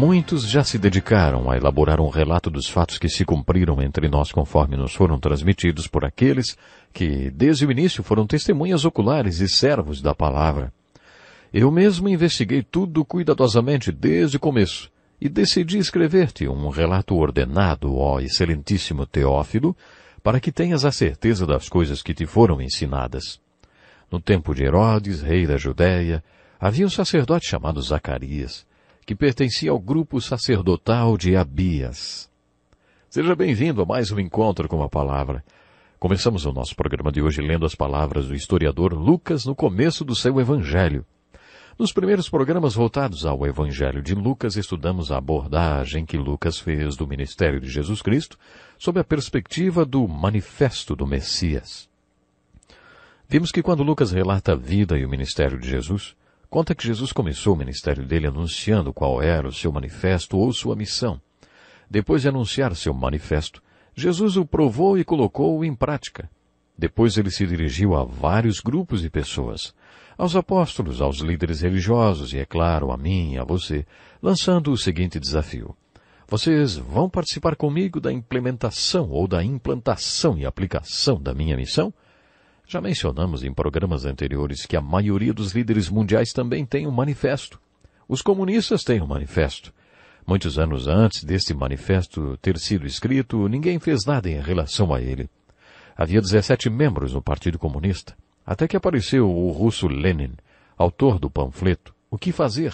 Muitos já se dedicaram a elaborar um relato dos fatos que se cumpriram entre nós conforme nos foram transmitidos por aqueles que, desde o início, foram testemunhas oculares e servos da palavra. Eu mesmo investiguei tudo cuidadosamente desde o começo e decidi escrever-te um relato ordenado, ó excelentíssimo Teófilo, para que tenhas a certeza das coisas que te foram ensinadas. No tempo de Herodes, rei da Judéia, havia um sacerdote chamado Zacarias, que pertencia ao grupo sacerdotal de Abias. Seja bem-vindo a mais um encontro com a palavra. Começamos o nosso programa de hoje lendo as palavras do historiador Lucas no começo do seu Evangelho. Nos primeiros programas voltados ao Evangelho de Lucas, estudamos a abordagem que Lucas fez do ministério de Jesus Cristo sob a perspectiva do manifesto do Messias. Vimos que quando Lucas relata a vida e o ministério de Jesus, conta que Jesus começou o ministério dele anunciando qual era o seu manifesto ou sua missão. Depois de anunciar seu manifesto, Jesus o provou e colocou-o em prática. Depois ele se dirigiu a vários grupos de pessoas, aos apóstolos, aos líderes religiosos e, é claro, a mim e a você, lançando o seguinte desafio. Vocês vão participar comigo da implementação ou da implantação e aplicação da minha missão? Já mencionamos em programas anteriores que a maioria dos líderes mundiais também tem um manifesto. Os comunistas têm um manifesto. Muitos anos antes desse manifesto ter sido escrito, ninguém fez nada em relação a ele. Havia 17 membros no Partido Comunista, até que apareceu o russo Lenin, autor do panfleto O que fazer,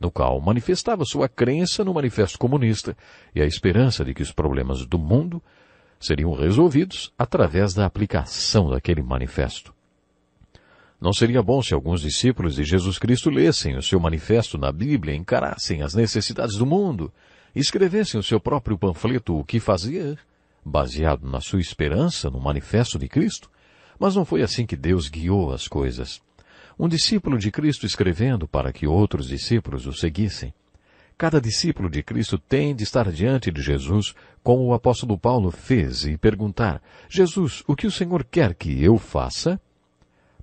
no qual manifestava sua crença no manifesto comunista e a esperança de que os problemas do mundo seriam resolvidos através da aplicação daquele manifesto. Não seria bom se alguns discípulos de Jesus Cristo lessem o seu manifesto na Bíblia, encarassem as necessidades do mundo, escrevessem o seu próprio panfleto O que fazer, baseado na sua esperança no manifesto de Cristo, mas não foi assim que Deus guiou as coisas. Um discípulo de Cristo escrevendo para que outros discípulos o seguissem Cada discípulo de Cristo tem de estar diante de Jesus, como o apóstolo Paulo fez, e perguntar: Jesus, o que o Senhor quer que eu faça?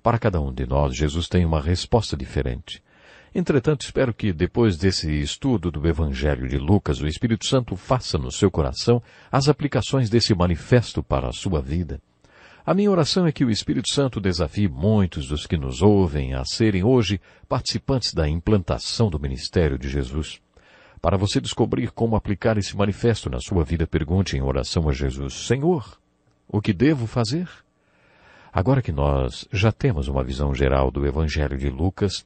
Para cada um de nós, Jesus tem uma resposta diferente. Entretanto, espero que depois desse estudo do Evangelho de Lucas, o Espírito Santo faça no seu coração as aplicações desse manifesto para a sua vida. A minha oração é que o Espírito Santo desafie muitos dos que nos ouvem a serem hoje participantes da implantação do ministério de Jesus. Para você descobrir como aplicar esse manifesto na sua vida, pergunte em oração a Jesus: Senhor, o que devo fazer? Agora que nós já temos uma visão geral do Evangelho de Lucas,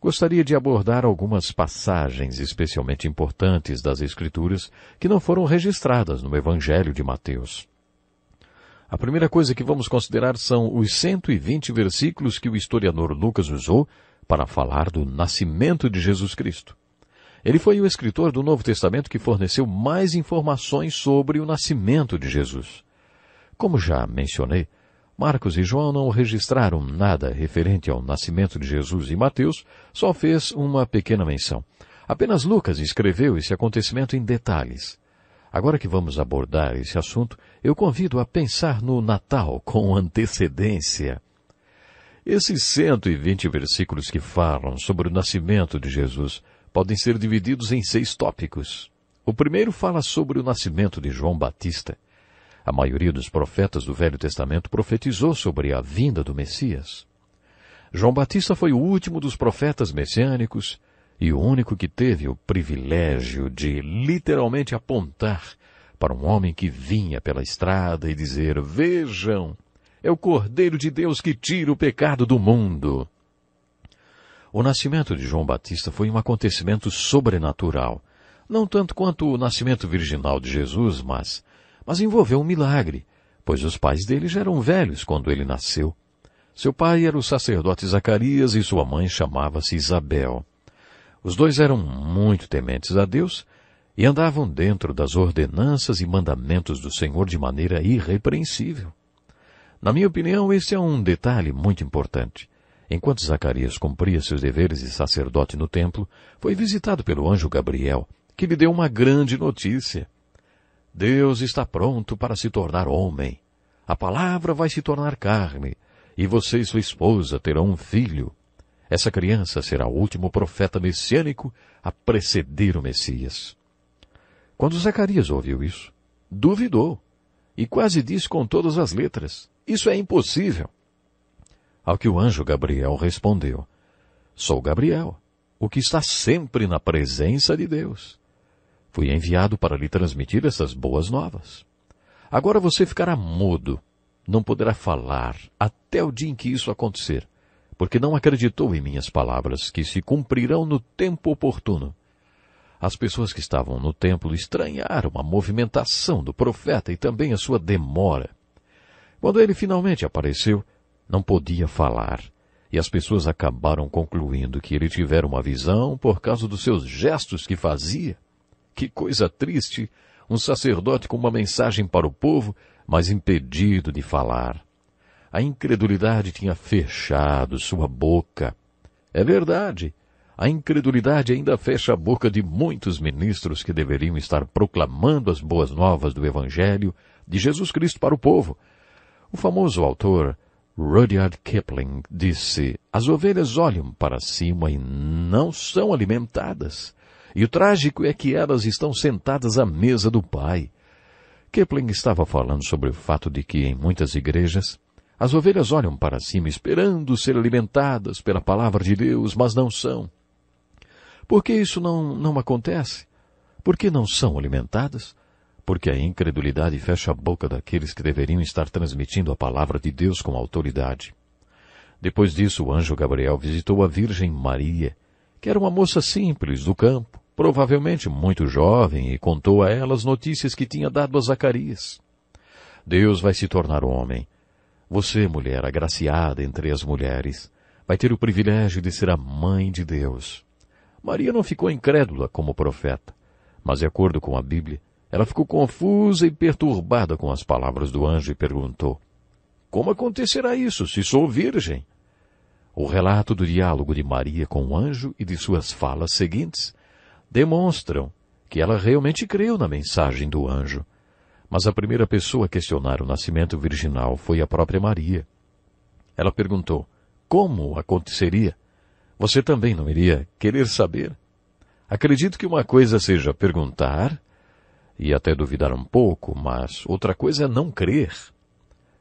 gostaria de abordar algumas passagens especialmente importantes das Escrituras que não foram registradas no Evangelho de Mateus. A primeira coisa que vamos considerar são os 120 versículos que o historiador Lucas usou para falar do nascimento de Jesus Cristo. Ele foi o escritor do Novo Testamento que forneceu mais informações sobre o nascimento de Jesus. Como já mencionei, Marcos e João não registraram nada referente ao nascimento de Jesus e Mateus só fez uma pequena menção. Apenas Lucas escreveu esse acontecimento em detalhes. Agora que vamos abordar esse assunto, eu convido a pensar no Natal com antecedência. Esses 120 versículos que falam sobre o nascimento de Jesus podem ser divididos em seis tópicos. O primeiro fala sobre o nascimento de João Batista. A maioria dos profetas do Velho Testamento profetizou sobre a vinda do Messias. João Batista foi o último dos profetas messiânicos e o único que teve o privilégio de literalmente apontar para um homem que vinha pela estrada e dizer: Vejam, é o Cordeiro de Deus que tira o pecado do mundo. O nascimento de João Batista foi um acontecimento sobrenatural, não tanto quanto o nascimento virginal de Jesus, mas, mas envolveu um milagre, pois os pais dele já eram velhos quando ele nasceu. Seu pai era o sacerdote Zacarias e sua mãe chamava-se Isabel. Os dois eram muito tementes a Deus e andavam dentro das ordenanças e mandamentos do Senhor de maneira irrepreensível. Na minha opinião, esse é um detalhe muito importante. Enquanto Zacarias cumpria seus deveres de sacerdote no templo, foi visitado pelo anjo Gabriel, que lhe deu uma grande notícia. Deus está pronto para se tornar homem. A palavra vai se tornar carne, e você e sua esposa terão um filho. Essa criança será o último profeta messiânico a preceder o Messias. Quando Zacarias ouviu isso, duvidou e quase disse com todas as letras: Isso é impossível. Ao que o anjo Gabriel respondeu: Sou Gabriel, o que está sempre na presença de Deus. Fui enviado para lhe transmitir essas boas novas. Agora você ficará mudo, não poderá falar até o dia em que isso acontecer, porque não acreditou em minhas palavras, que se cumprirão no tempo oportuno. As pessoas que estavam no templo estranharam a movimentação do profeta e também a sua demora. Quando ele finalmente apareceu, não podia falar, e as pessoas acabaram concluindo que ele tivera uma visão por causa dos seus gestos que fazia. Que coisa triste! Um sacerdote com uma mensagem para o povo, mas impedido de falar. A incredulidade tinha fechado sua boca. É verdade. A incredulidade ainda fecha a boca de muitos ministros que deveriam estar proclamando as boas novas do Evangelho de Jesus Cristo para o povo. O famoso autor Rudyard Kipling disse: As ovelhas olham para cima e não são alimentadas. E o trágico é que elas estão sentadas à mesa do Pai. Kipling estava falando sobre o fato de que em muitas igrejas as ovelhas olham para cima esperando ser alimentadas pela palavra de Deus, mas não são. Por que isso não, não acontece? Por que não são alimentadas? porque a incredulidade fecha a boca daqueles que deveriam estar transmitindo a palavra de Deus com autoridade. Depois disso, o anjo Gabriel visitou a Virgem Maria, que era uma moça simples do campo, provavelmente muito jovem, e contou a ela as notícias que tinha dado a Zacarias. Deus vai se tornar homem. Você, mulher agraciada entre as mulheres, vai ter o privilégio de ser a mãe de Deus. Maria não ficou incrédula como profeta, mas, de acordo com a Bíblia, ela ficou confusa e perturbada com as palavras do anjo e perguntou: Como acontecerá isso se sou virgem? O relato do diálogo de Maria com o anjo e de suas falas seguintes demonstram que ela realmente creu na mensagem do anjo. Mas a primeira pessoa a questionar o nascimento virginal foi a própria Maria. Ela perguntou: Como aconteceria? Você também não iria querer saber? Acredito que uma coisa seja perguntar e até duvidar um pouco, mas outra coisa é não crer.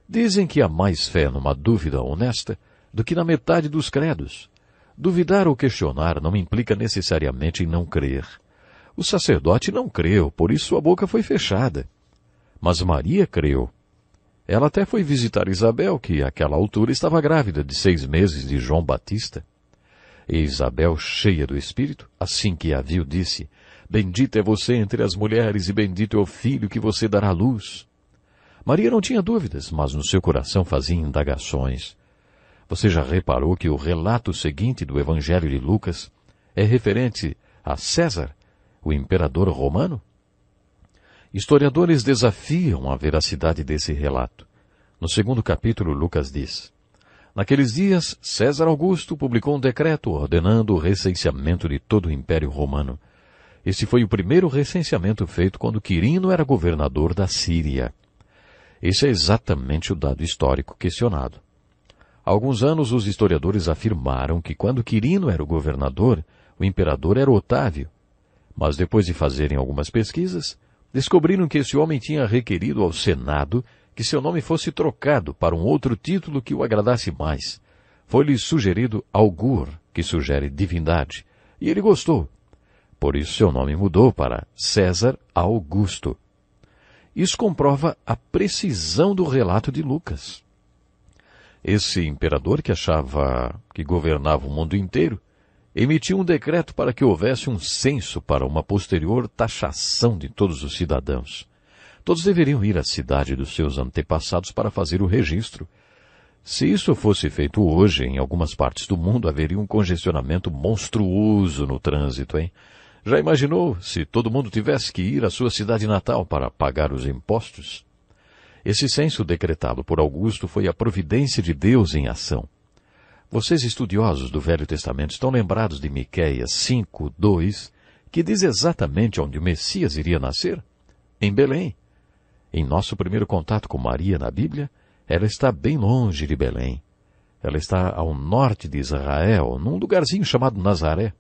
Dizem que há mais fé numa dúvida honesta do que na metade dos credos. Duvidar ou questionar não implica necessariamente em não crer. O sacerdote não creu, por isso sua boca foi fechada. Mas Maria creu. Ela até foi visitar Isabel, que àquela altura estava grávida de seis meses de João Batista. E Isabel, cheia do Espírito, assim que a viu, disse, Bendita é você entre as mulheres e bendito é o filho que você dará à luz. Maria não tinha dúvidas, mas no seu coração fazia indagações. Você já reparou que o relato seguinte do Evangelho de Lucas é referente a César, o imperador romano? Historiadores desafiam a veracidade desse relato. No segundo capítulo, Lucas diz: Naqueles dias, César Augusto publicou um decreto ordenando o recenseamento de todo o Império Romano. Esse foi o primeiro recenseamento feito quando Quirino era governador da Síria. Esse é exatamente o dado histórico questionado. Há alguns anos, os historiadores afirmaram que quando Quirino era o governador, o imperador era Otávio. Mas depois de fazerem algumas pesquisas, descobriram que esse homem tinha requerido ao Senado que seu nome fosse trocado para um outro título que o agradasse mais. Foi-lhe sugerido Augur, que sugere divindade, e ele gostou por isso seu nome mudou para César Augusto. Isso comprova a precisão do relato de Lucas. Esse imperador que achava que governava o mundo inteiro emitiu um decreto para que houvesse um censo para uma posterior taxação de todos os cidadãos. Todos deveriam ir à cidade dos seus antepassados para fazer o registro. Se isso fosse feito hoje, em algumas partes do mundo haveria um congestionamento monstruoso no trânsito, hein? Já imaginou se todo mundo tivesse que ir à sua cidade natal para pagar os impostos? Esse censo decretado por Augusto foi a providência de Deus em ação. Vocês estudiosos do Velho Testamento estão lembrados de Miqueias 5, 2, que diz exatamente onde o Messias iria nascer? Em Belém. Em nosso primeiro contato com Maria na Bíblia, ela está bem longe de Belém. Ela está ao norte de Israel, num lugarzinho chamado Nazaré.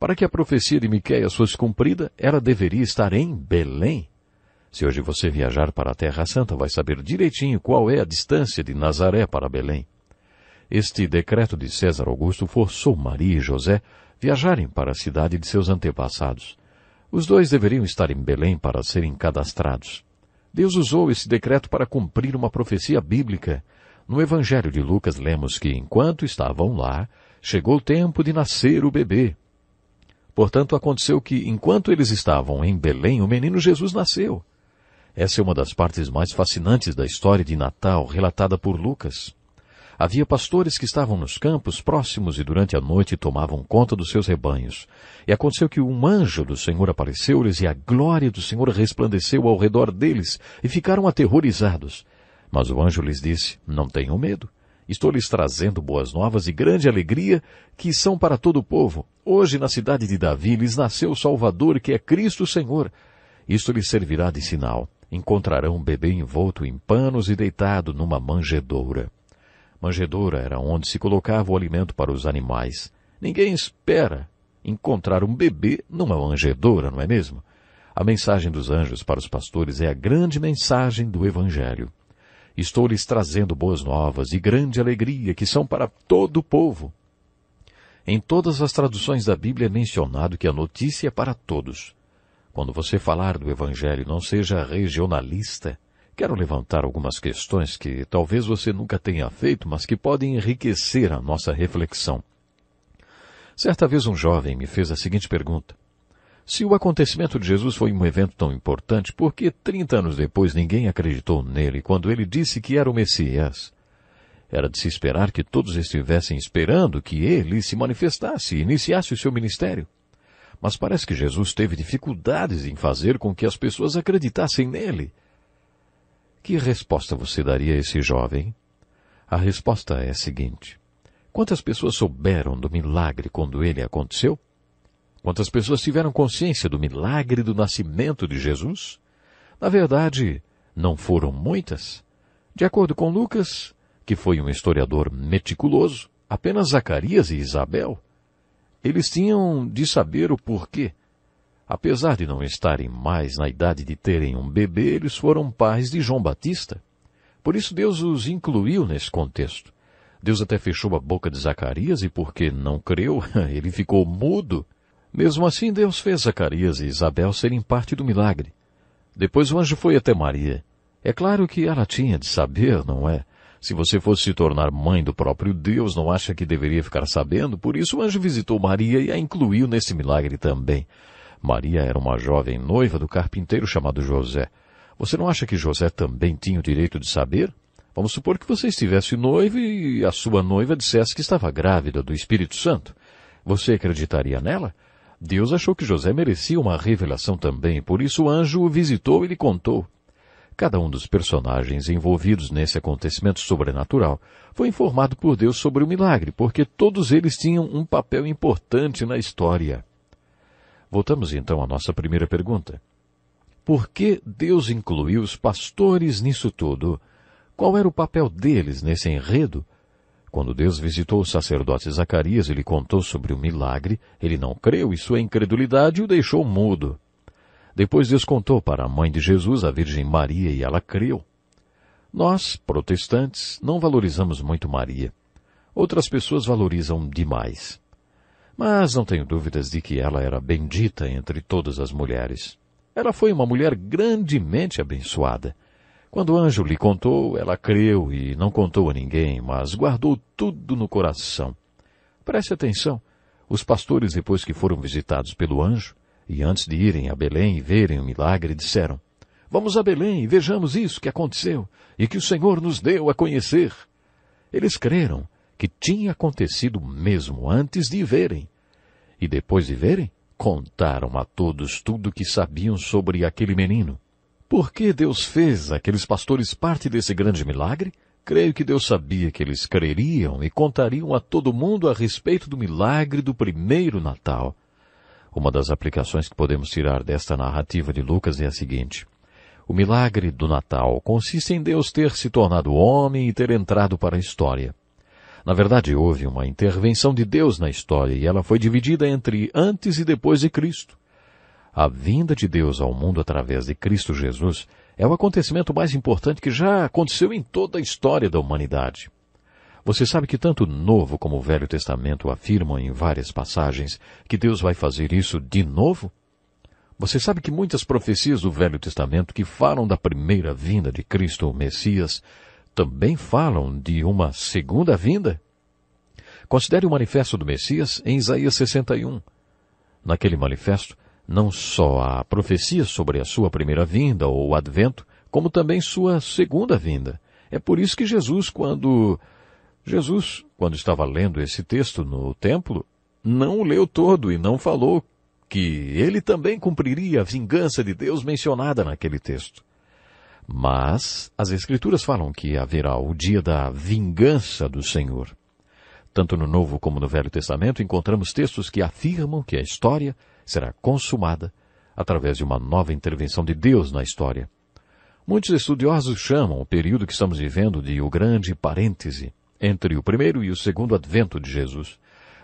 Para que a profecia de Miqueias fosse cumprida, ela deveria estar em Belém. Se hoje você viajar para a Terra Santa, vai saber direitinho qual é a distância de Nazaré para Belém. Este decreto de César Augusto forçou Maria e José viajarem para a cidade de seus antepassados. Os dois deveriam estar em Belém para serem cadastrados. Deus usou esse decreto para cumprir uma profecia bíblica. No Evangelho de Lucas lemos que, enquanto estavam lá, chegou o tempo de nascer o bebê. Portanto, aconteceu que, enquanto eles estavam em Belém, o menino Jesus nasceu. Essa é uma das partes mais fascinantes da história de Natal relatada por Lucas. Havia pastores que estavam nos campos próximos e durante a noite tomavam conta dos seus rebanhos. E aconteceu que um anjo do Senhor apareceu-lhes e a glória do Senhor resplandeceu ao redor deles e ficaram aterrorizados. Mas o anjo lhes disse, não tenham medo. Estou lhes trazendo boas novas e grande alegria, que são para todo o povo. Hoje, na cidade de Davi, lhes nasceu o Salvador, que é Cristo Senhor. Isto lhes servirá de sinal. Encontrarão um bebê envolto em panos e deitado numa manjedoura. Manjedoura era onde se colocava o alimento para os animais. Ninguém espera encontrar um bebê numa manjedoura, não é mesmo? A mensagem dos anjos para os pastores é a grande mensagem do Evangelho. Estou lhes trazendo boas novas e grande alegria que são para todo o povo. Em todas as traduções da Bíblia é mencionado que a notícia é para todos. Quando você falar do Evangelho, não seja regionalista. Quero levantar algumas questões que talvez você nunca tenha feito, mas que podem enriquecer a nossa reflexão. Certa vez um jovem me fez a seguinte pergunta: se o acontecimento de Jesus foi um evento tão importante, por que 30 anos depois ninguém acreditou nele quando ele disse que era o Messias? Era de se esperar que todos estivessem esperando que ele se manifestasse e iniciasse o seu ministério. Mas parece que Jesus teve dificuldades em fazer com que as pessoas acreditassem nele. Que resposta você daria a esse jovem? A resposta é a seguinte: Quantas pessoas souberam do milagre quando ele aconteceu? Quantas pessoas tiveram consciência do milagre do nascimento de Jesus? Na verdade, não foram muitas. De acordo com Lucas, que foi um historiador meticuloso, apenas Zacarias e Isabel. Eles tinham de saber o porquê. Apesar de não estarem mais na idade de terem um bebê, eles foram pais de João Batista. Por isso Deus os incluiu nesse contexto. Deus até fechou a boca de Zacarias e porque não creu, ele ficou mudo. Mesmo assim, Deus fez Zacarias e Isabel serem parte do milagre. Depois o anjo foi até Maria. É claro que ela tinha de saber, não é? Se você fosse se tornar mãe do próprio Deus, não acha que deveria ficar sabendo? Por isso o anjo visitou Maria e a incluiu nesse milagre também. Maria era uma jovem noiva do carpinteiro chamado José. Você não acha que José também tinha o direito de saber? Vamos supor que você estivesse noivo e a sua noiva dissesse que estava grávida do Espírito Santo. Você acreditaria nela? Deus achou que José merecia uma revelação também, por isso o anjo o visitou e lhe contou. Cada um dos personagens envolvidos nesse acontecimento sobrenatural foi informado por Deus sobre o milagre, porque todos eles tinham um papel importante na história. Voltamos então à nossa primeira pergunta. Por que Deus incluiu os pastores nisso tudo? Qual era o papel deles nesse enredo? Quando Deus visitou o sacerdote Zacarias e lhe contou sobre o milagre, ele não creu e sua incredulidade o deixou mudo. Depois Deus contou para a mãe de Jesus, a Virgem Maria, e ela creu. Nós, protestantes, não valorizamos muito Maria. Outras pessoas valorizam demais. Mas não tenho dúvidas de que ela era bendita entre todas as mulheres. Ela foi uma mulher grandemente abençoada quando o anjo lhe contou, ela creu e não contou a ninguém, mas guardou tudo no coração. Preste atenção. Os pastores, depois que foram visitados pelo anjo, e antes de irem a Belém e verem o milagre, disseram, Vamos a Belém e vejamos isso que aconteceu e que o Senhor nos deu a conhecer. Eles creram que tinha acontecido mesmo antes de verem. E depois de verem, contaram a todos tudo o que sabiam sobre aquele menino. Por que Deus fez aqueles pastores parte desse grande milagre? Creio que Deus sabia que eles creriam e contariam a todo mundo a respeito do milagre do primeiro Natal. Uma das aplicações que podemos tirar desta narrativa de Lucas é a seguinte. O milagre do Natal consiste em Deus ter se tornado homem e ter entrado para a história. Na verdade, houve uma intervenção de Deus na história e ela foi dividida entre antes e depois de Cristo. A vinda de Deus ao mundo através de Cristo Jesus é o acontecimento mais importante que já aconteceu em toda a história da humanidade. Você sabe que tanto o Novo como o Velho Testamento afirmam em várias passagens que Deus vai fazer isso de novo? Você sabe que muitas profecias do Velho Testamento que falam da primeira vinda de Cristo, o Messias, também falam de uma segunda vinda? Considere o manifesto do Messias em Isaías 61. Naquele manifesto, não só a profecia sobre a sua primeira vinda ou o advento, como também sua segunda vinda. É por isso que Jesus, quando Jesus, quando estava lendo esse texto no templo, não o leu todo e não falou que ele também cumpriria a vingança de Deus mencionada naquele texto. Mas as Escrituras falam que haverá o dia da vingança do Senhor. Tanto no Novo como no Velho Testamento encontramos textos que afirmam que a história será consumada através de uma nova intervenção de Deus na história. Muitos estudiosos chamam o período que estamos vivendo de o grande parêntese entre o primeiro e o segundo advento de Jesus.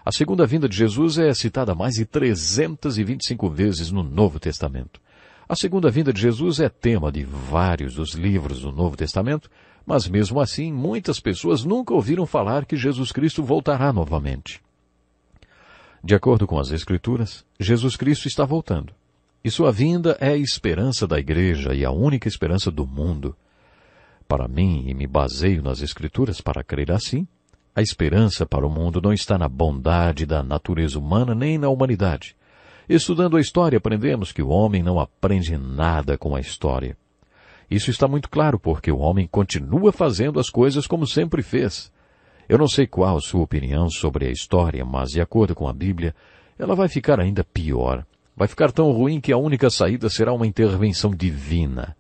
A segunda vinda de Jesus é citada mais de 325 vezes no Novo Testamento. A segunda vinda de Jesus é tema de vários dos livros do Novo Testamento, mas mesmo assim muitas pessoas nunca ouviram falar que Jesus Cristo voltará novamente. De acordo com as Escrituras, Jesus Cristo está voltando. E sua vinda é a esperança da igreja e a única esperança do mundo. Para mim, e me baseio nas Escrituras para crer assim, a esperança para o mundo não está na bondade da natureza humana nem na humanidade. Estudando a história, aprendemos que o homem não aprende nada com a história. Isso está muito claro porque o homem continua fazendo as coisas como sempre fez. Eu não sei qual a sua opinião sobre a história, mas de acordo com a Bíblia, ela vai ficar ainda pior. Vai ficar tão ruim que a única saída será uma intervenção divina.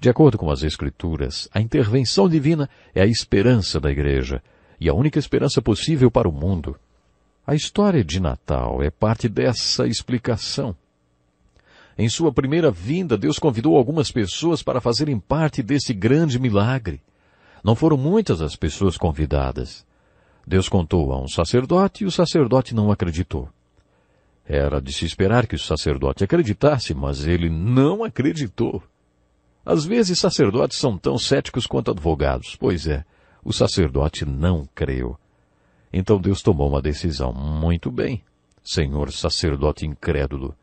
De acordo com as Escrituras, a intervenção divina é a esperança da Igreja e a única esperança possível para o mundo. A história de Natal é parte dessa explicação. Em sua primeira vinda, Deus convidou algumas pessoas para fazerem parte desse grande milagre. Não foram muitas as pessoas convidadas. Deus contou a um sacerdote e o sacerdote não acreditou. Era de se esperar que o sacerdote acreditasse, mas ele não acreditou. Às vezes sacerdotes são tão céticos quanto advogados. Pois é, o sacerdote não creu. Então Deus tomou uma decisão. Muito bem, senhor sacerdote incrédulo.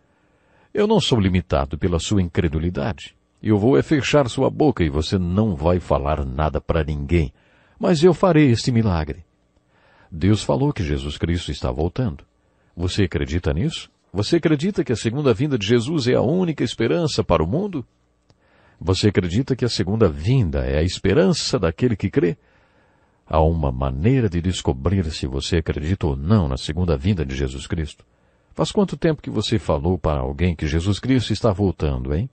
Eu não sou limitado pela sua incredulidade. Eu vou é fechar sua boca e você não vai falar nada para ninguém. Mas eu farei este milagre. Deus falou que Jesus Cristo está voltando. Você acredita nisso? Você acredita que a segunda vinda de Jesus é a única esperança para o mundo? Você acredita que a segunda vinda é a esperança daquele que crê? Há uma maneira de descobrir se você acredita ou não na segunda vinda de Jesus Cristo. Faz quanto tempo que você falou para alguém que Jesus Cristo está voltando, hein?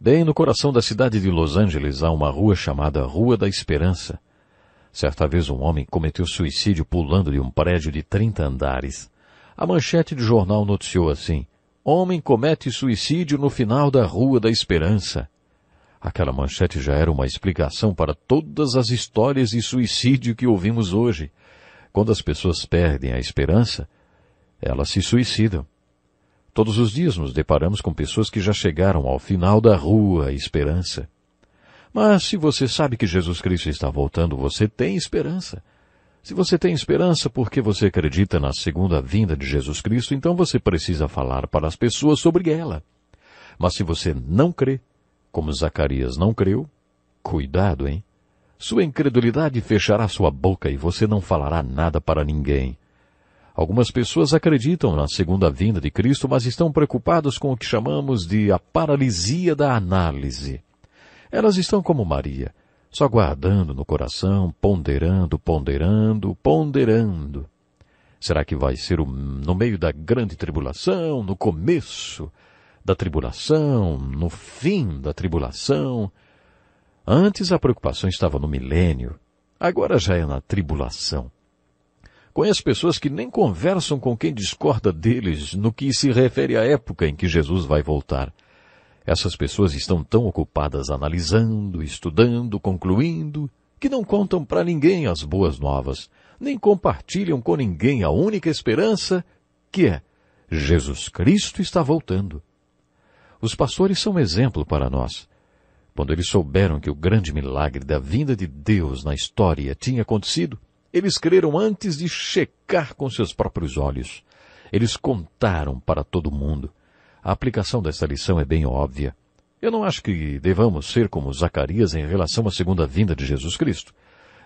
Bem no coração da cidade de Los Angeles há uma rua chamada Rua da Esperança. Certa vez um homem cometeu suicídio pulando de um prédio de 30 andares. A manchete de jornal noticiou assim: Homem comete suicídio no final da Rua da Esperança. Aquela manchete já era uma explicação para todas as histórias de suicídio que ouvimos hoje. Quando as pessoas perdem a esperança, elas se suicidam. Todos os dias nos deparamos com pessoas que já chegaram ao final da Rua da Esperança. Mas se você sabe que Jesus Cristo está voltando, você tem esperança. Se você tem esperança porque você acredita na segunda vinda de Jesus Cristo, então você precisa falar para as pessoas sobre ela. Mas se você não crê, como Zacarias não creu, cuidado, hein? Sua incredulidade fechará sua boca e você não falará nada para ninguém. Algumas pessoas acreditam na segunda vinda de Cristo, mas estão preocupadas com o que chamamos de a paralisia da análise. Elas estão como Maria, só guardando no coração, ponderando, ponderando, ponderando. Será que vai ser no meio da grande tribulação, no começo da tribulação, no fim da tribulação? Antes a preocupação estava no milênio, agora já é na tribulação. Conheço pessoas que nem conversam com quem discorda deles no que se refere à época em que Jesus vai voltar. Essas pessoas estão tão ocupadas analisando, estudando, concluindo, que não contam para ninguém as boas novas, nem compartilham com ninguém a única esperança, que é Jesus Cristo está voltando. Os pastores são um exemplo para nós. Quando eles souberam que o grande milagre da vinda de Deus na história tinha acontecido, eles creram antes de checar com seus próprios olhos. Eles contaram para todo mundo. A aplicação desta lição é bem óbvia. Eu não acho que devamos ser como Zacarias em relação à segunda vinda de Jesus Cristo.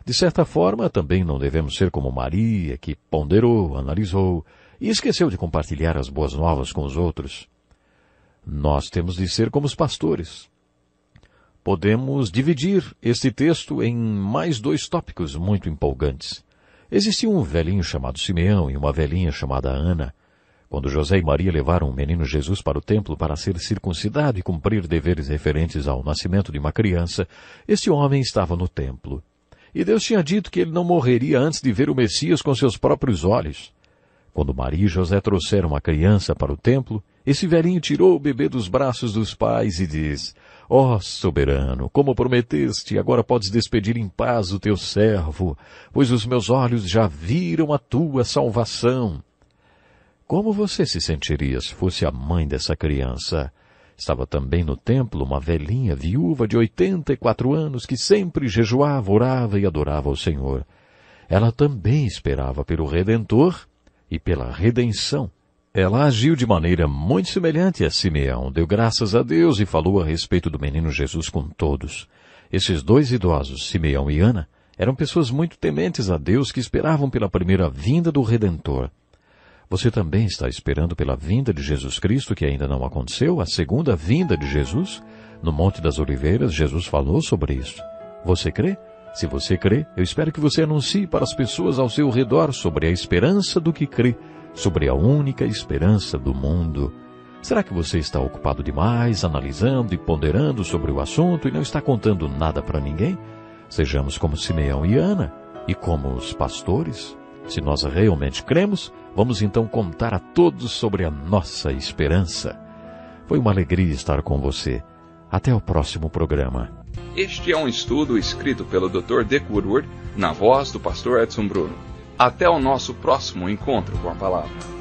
De certa forma, também não devemos ser como Maria, que ponderou, analisou e esqueceu de compartilhar as boas novas com os outros. Nós temos de ser como os pastores. Podemos dividir este texto em mais dois tópicos muito empolgantes. Existia um velhinho chamado Simeão e uma velhinha chamada Ana, quando José e Maria levaram o menino Jesus para o templo para ser circuncidado e cumprir deveres referentes ao nascimento de uma criança, este homem estava no templo. E Deus tinha dito que ele não morreria antes de ver o Messias com seus próprios olhos. Quando Maria e José trouxeram a criança para o templo, esse velhinho tirou o bebê dos braços dos pais e diz, Ó oh, soberano, como prometeste, agora podes despedir em paz o teu servo, pois os meus olhos já viram a tua salvação como você se sentiria se fosse a mãe dessa criança? Estava também no templo uma velhinha viúva de 84 anos que sempre jejuava, orava e adorava o Senhor. Ela também esperava pelo Redentor e pela redenção. Ela agiu de maneira muito semelhante a Simeão, deu graças a Deus e falou a respeito do menino Jesus com todos. Esses dois idosos, Simeão e Ana, eram pessoas muito tementes a Deus que esperavam pela primeira vinda do Redentor. Você também está esperando pela vinda de Jesus Cristo, que ainda não aconteceu, a segunda vinda de Jesus? No Monte das Oliveiras, Jesus falou sobre isso. Você crê? Se você crê, eu espero que você anuncie para as pessoas ao seu redor sobre a esperança do que crê, sobre a única esperança do mundo. Será que você está ocupado demais, analisando e ponderando sobre o assunto e não está contando nada para ninguém? Sejamos como Simeão e Ana e como os pastores. Se nós realmente cremos, Vamos então contar a todos sobre a nossa esperança. Foi uma alegria estar com você. Até o próximo programa. Este é um estudo escrito pelo Dr. Dick na voz do pastor Edson Bruno. Até o nosso próximo encontro com a palavra.